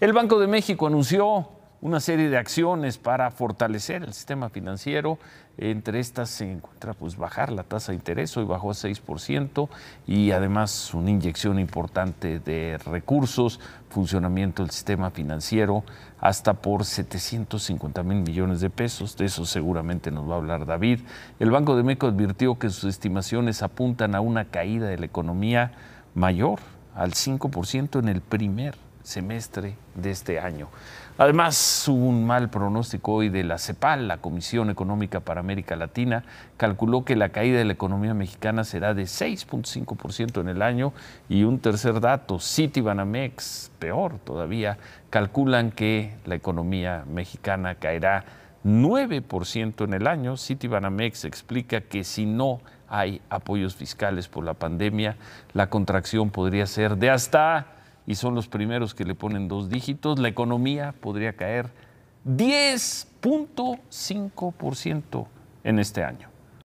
El Banco de México anunció una serie de acciones para fortalecer el sistema financiero. Entre estas se encuentra pues bajar la tasa de interés, hoy bajó a 6% y además una inyección importante de recursos, funcionamiento del sistema financiero hasta por 750 mil millones de pesos. De eso seguramente nos va a hablar David. El Banco de México advirtió que sus estimaciones apuntan a una caída de la economía mayor al 5% en el primer semestre de este año. Además, hubo un mal pronóstico hoy de la CEPAL, la Comisión Económica para América Latina, calculó que la caída de la economía mexicana será de 6.5% en el año y un tercer dato, Citibanamex, peor todavía, calculan que la economía mexicana caerá 9% en el año. Citibanamex explica que si no hay apoyos fiscales por la pandemia, la contracción podría ser de hasta y son los primeros que le ponen dos dígitos, la economía podría caer 10.5% en este año.